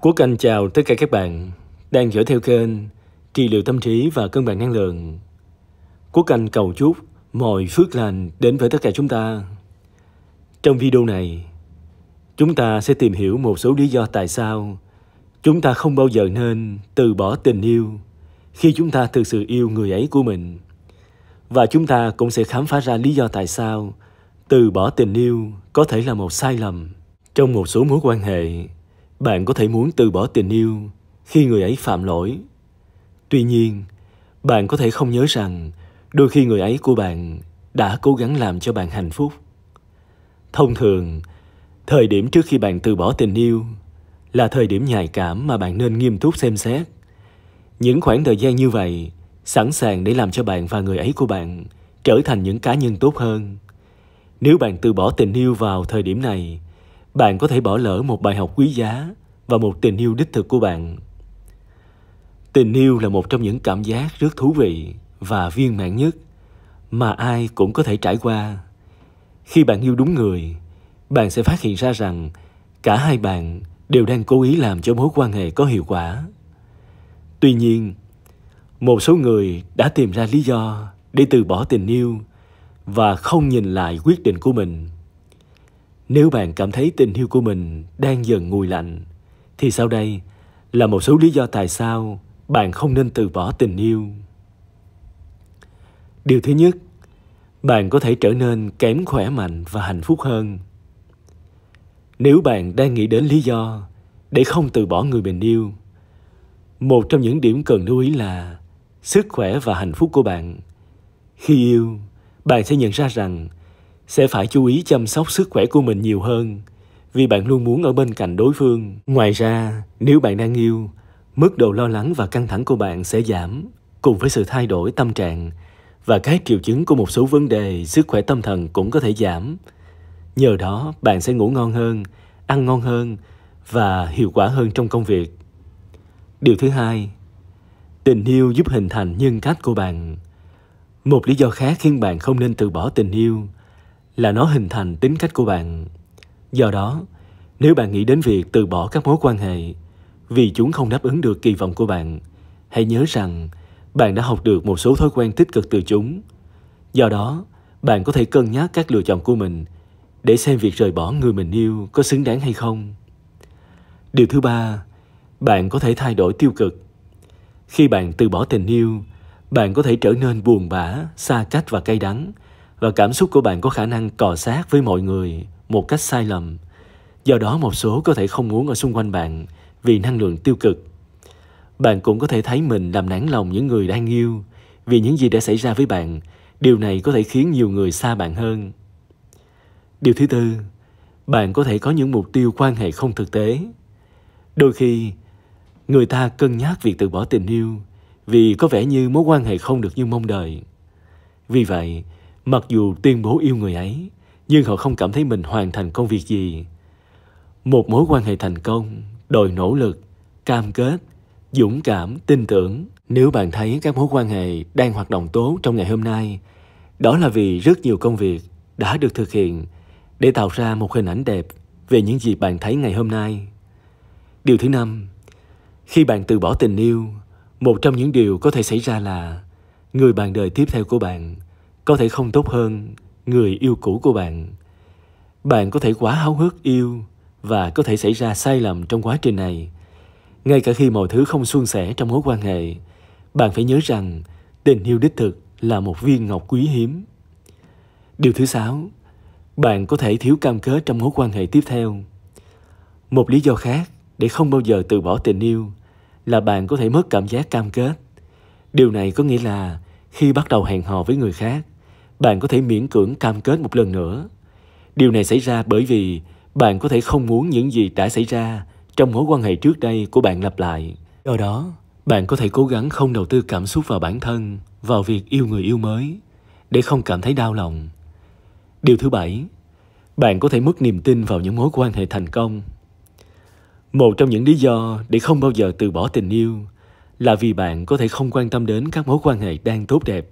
Quốc Anh chào tất cả các bạn đang dõi theo kênh Trị liệu tâm trí và cân bằng năng lượng. Quốc Anh cầu chúc mọi phước lành đến với tất cả chúng ta. Trong video này, chúng ta sẽ tìm hiểu một số lý do tại sao chúng ta không bao giờ nên từ bỏ tình yêu khi chúng ta thực sự yêu người ấy của mình. Và chúng ta cũng sẽ khám phá ra lý do tại sao từ bỏ tình yêu có thể là một sai lầm trong một số mối quan hệ bạn có thể muốn từ bỏ tình yêu khi người ấy phạm lỗi tuy nhiên bạn có thể không nhớ rằng đôi khi người ấy của bạn đã cố gắng làm cho bạn hạnh phúc thông thường thời điểm trước khi bạn từ bỏ tình yêu là thời điểm nhạy cảm mà bạn nên nghiêm túc xem xét những khoảng thời gian như vậy sẵn sàng để làm cho bạn và người ấy của bạn trở thành những cá nhân tốt hơn nếu bạn từ bỏ tình yêu vào thời điểm này bạn có thể bỏ lỡ một bài học quý giá và một tình yêu đích thực của bạn tình yêu là một trong những cảm giác rất thú vị và viên mãn nhất mà ai cũng có thể trải qua khi bạn yêu đúng người bạn sẽ phát hiện ra rằng cả hai bạn đều đang cố ý làm cho mối quan hệ có hiệu quả tuy nhiên một số người đã tìm ra lý do để từ bỏ tình yêu và không nhìn lại quyết định của mình nếu bạn cảm thấy tình yêu của mình đang dần nguội lạnh, thì sau đây là một số lý do tại sao bạn không nên từ bỏ tình yêu. Điều thứ nhất, bạn có thể trở nên kém khỏe mạnh và hạnh phúc hơn. Nếu bạn đang nghĩ đến lý do để không từ bỏ người mình yêu, một trong những điểm cần lưu ý là sức khỏe và hạnh phúc của bạn. Khi yêu, bạn sẽ nhận ra rằng sẽ phải chú ý chăm sóc sức khỏe của mình nhiều hơn vì bạn luôn muốn ở bên cạnh đối phương. Ngoài ra, nếu bạn đang yêu, mức độ lo lắng và căng thẳng của bạn sẽ giảm cùng với sự thay đổi tâm trạng và các triệu chứng của một số vấn đề sức khỏe tâm thần cũng có thể giảm. Nhờ đó, bạn sẽ ngủ ngon hơn, ăn ngon hơn và hiệu quả hơn trong công việc. Điều thứ hai, tình yêu giúp hình thành nhân cách của bạn. Một lý do khác khiến bạn không nên từ bỏ tình yêu là nó hình thành tính cách của bạn do đó nếu bạn nghĩ đến việc từ bỏ các mối quan hệ vì chúng không đáp ứng được kỳ vọng của bạn hãy nhớ rằng bạn đã học được một số thói quen tích cực từ chúng do đó bạn có thể cân nhắc các lựa chọn của mình để xem việc rời bỏ người mình yêu có xứng đáng hay không điều thứ ba bạn có thể thay đổi tiêu cực khi bạn từ bỏ tình yêu bạn có thể trở nên buồn bã xa cách và cay đắng và cảm xúc của bạn có khả năng cò sát với mọi người một cách sai lầm do đó một số có thể không muốn ở xung quanh bạn vì năng lượng tiêu cực bạn cũng có thể thấy mình làm nản lòng những người đang yêu vì những gì đã xảy ra với bạn điều này có thể khiến nhiều người xa bạn hơn điều thứ tư bạn có thể có những mục tiêu quan hệ không thực tế đôi khi người ta cân nhắc việc từ bỏ tình yêu vì có vẻ như mối quan hệ không được như mong đợi vì vậy Mặc dù tuyên bố yêu người ấy, nhưng họ không cảm thấy mình hoàn thành công việc gì. Một mối quan hệ thành công đòi nỗ lực, cam kết, dũng cảm, tin tưởng. Nếu bạn thấy các mối quan hệ đang hoạt động tốt trong ngày hôm nay, đó là vì rất nhiều công việc đã được thực hiện để tạo ra một hình ảnh đẹp về những gì bạn thấy ngày hôm nay. Điều thứ năm, khi bạn từ bỏ tình yêu, một trong những điều có thể xảy ra là người bạn đời tiếp theo của bạn có thể không tốt hơn người yêu cũ của bạn bạn có thể quá háo hức yêu và có thể xảy ra sai lầm trong quá trình này ngay cả khi mọi thứ không suôn sẻ trong mối quan hệ bạn phải nhớ rằng tình yêu đích thực là một viên ngọc quý hiếm điều thứ sáu bạn có thể thiếu cam kết trong mối quan hệ tiếp theo một lý do khác để không bao giờ từ bỏ tình yêu là bạn có thể mất cảm giác cam kết điều này có nghĩa là khi bắt đầu hẹn hò với người khác bạn có thể miễn cưỡng cam kết một lần nữa. Điều này xảy ra bởi vì bạn có thể không muốn những gì đã xảy ra trong mối quan hệ trước đây của bạn lặp lại. Do đó, bạn có thể cố gắng không đầu tư cảm xúc vào bản thân, vào việc yêu người yêu mới, để không cảm thấy đau lòng. Điều thứ bảy, bạn có thể mất niềm tin vào những mối quan hệ thành công. Một trong những lý do để không bao giờ từ bỏ tình yêu là vì bạn có thể không quan tâm đến các mối quan hệ đang tốt đẹp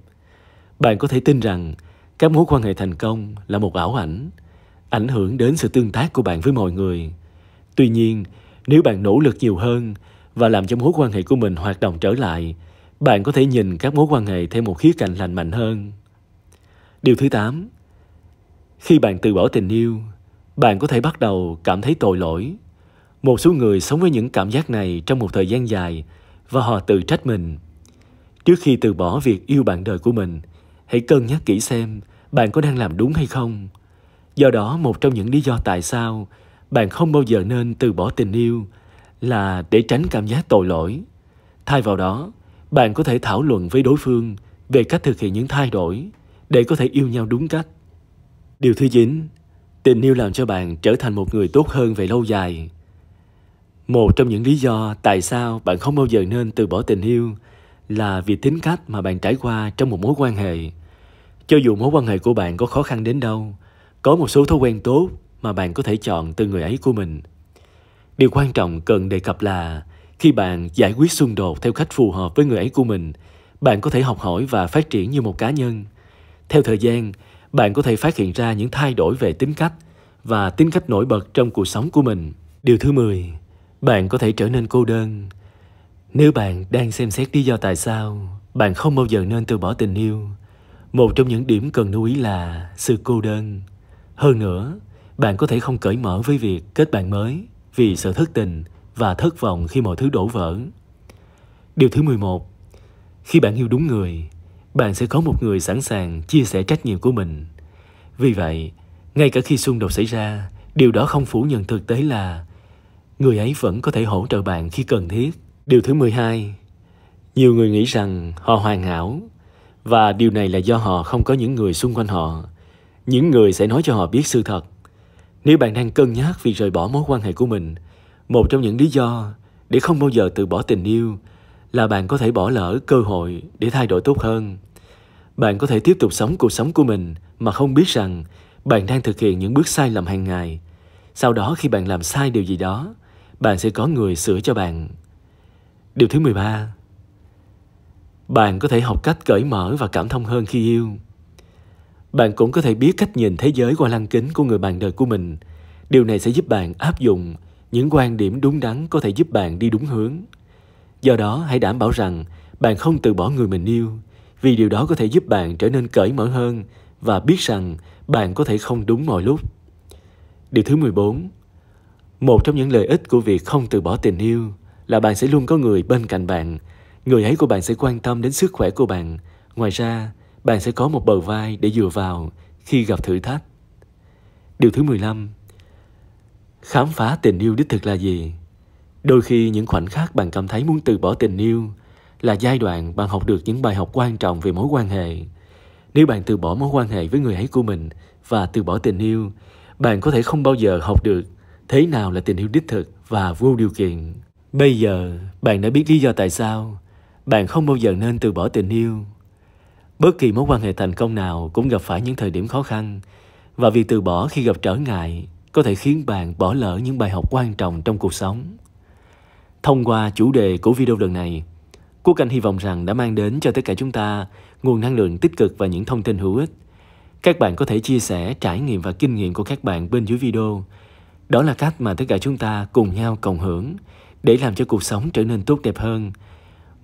bạn có thể tin rằng các mối quan hệ thành công là một ảo ảnh ảnh hưởng đến sự tương tác của bạn với mọi người tuy nhiên nếu bạn nỗ lực nhiều hơn và làm cho mối quan hệ của mình hoạt động trở lại bạn có thể nhìn các mối quan hệ theo một khía cạnh lành mạnh hơn điều thứ tám khi bạn từ bỏ tình yêu bạn có thể bắt đầu cảm thấy tội lỗi một số người sống với những cảm giác này trong một thời gian dài và họ tự trách mình trước khi từ bỏ việc yêu bạn đời của mình hãy cân nhắc kỹ xem bạn có đang làm đúng hay không do đó một trong những lý do tại sao bạn không bao giờ nên từ bỏ tình yêu là để tránh cảm giác tội lỗi thay vào đó bạn có thể thảo luận với đối phương về cách thực hiện những thay đổi để có thể yêu nhau đúng cách điều thứ chín tình yêu làm cho bạn trở thành một người tốt hơn về lâu dài một trong những lý do tại sao bạn không bao giờ nên từ bỏ tình yêu là vì tính cách mà bạn trải qua trong một mối quan hệ cho dù mối quan hệ của bạn có khó khăn đến đâu, có một số thói quen tốt mà bạn có thể chọn từ người ấy của mình. Điều quan trọng cần đề cập là khi bạn giải quyết xung đột theo cách phù hợp với người ấy của mình, bạn có thể học hỏi và phát triển như một cá nhân. Theo thời gian, bạn có thể phát hiện ra những thay đổi về tính cách và tính cách nổi bật trong cuộc sống của mình. Điều thứ 10, bạn có thể trở nên cô đơn. Nếu bạn đang xem xét lý do tại sao bạn không bao giờ nên từ bỏ tình yêu, một trong những điểm cần lưu ý là sự cô đơn hơn nữa bạn có thể không cởi mở với việc kết bạn mới vì sợ thất tình và thất vọng khi mọi thứ đổ vỡ. Điều thứ 11. Khi bạn yêu đúng người, bạn sẽ có một người sẵn sàng chia sẻ trách nhiệm của mình. Vì vậy, ngay cả khi xung đột xảy ra, điều đó không phủ nhận thực tế là người ấy vẫn có thể hỗ trợ bạn khi cần thiết. Điều thứ 12. Nhiều người nghĩ rằng họ hoàn hảo và điều này là do họ không có những người xung quanh họ, những người sẽ nói cho họ biết sự thật. Nếu bạn đang cân nhắc việc rời bỏ mối quan hệ của mình, một trong những lý do để không bao giờ từ bỏ tình yêu là bạn có thể bỏ lỡ cơ hội để thay đổi tốt hơn. Bạn có thể tiếp tục sống cuộc sống của mình mà không biết rằng bạn đang thực hiện những bước sai lầm hàng ngày. Sau đó khi bạn làm sai điều gì đó, bạn sẽ có người sửa cho bạn. Điều thứ 13, bạn có thể học cách cởi mở và cảm thông hơn khi yêu bạn cũng có thể biết cách nhìn thế giới qua lăng kính của người bạn đời của mình điều này sẽ giúp bạn áp dụng những quan điểm đúng đắn có thể giúp bạn đi đúng hướng do đó hãy đảm bảo rằng bạn không từ bỏ người mình yêu vì điều đó có thể giúp bạn trở nên cởi mở hơn và biết rằng bạn có thể không đúng mọi lúc. Điều thứ 14. Một trong những lợi ích của việc không từ bỏ tình yêu là bạn sẽ luôn có người bên cạnh bạn người ấy của bạn sẽ quan tâm đến sức khỏe của bạn. Ngoài ra, bạn sẽ có một bờ vai để dựa vào khi gặp thử thách. Điều thứ 15 Khám phá tình yêu đích thực là gì? Đôi khi những khoảnh khắc bạn cảm thấy muốn từ bỏ tình yêu là giai đoạn bạn học được những bài học quan trọng về mối quan hệ. Nếu bạn từ bỏ mối quan hệ với người ấy của mình và từ bỏ tình yêu, bạn có thể không bao giờ học được thế nào là tình yêu đích thực và vô điều kiện. Bây giờ, bạn đã biết lý do tại sao bạn không bao giờ nên từ bỏ tình yêu bất kỳ mối quan hệ thành công nào cũng gặp phải những thời điểm khó khăn và việc từ bỏ khi gặp trở ngại có thể khiến bạn bỏ lỡ những bài học quan trọng trong cuộc sống thông qua chủ đề của video lần này Quốc Anh hy vọng rằng đã mang đến cho tất cả chúng ta nguồn năng lượng tích cực và những thông tin hữu ích. Các bạn có thể chia sẻ trải nghiệm và kinh nghiệm của các bạn bên dưới video. Đó là cách mà tất cả chúng ta cùng nhau cộng hưởng để làm cho cuộc sống trở nên tốt đẹp hơn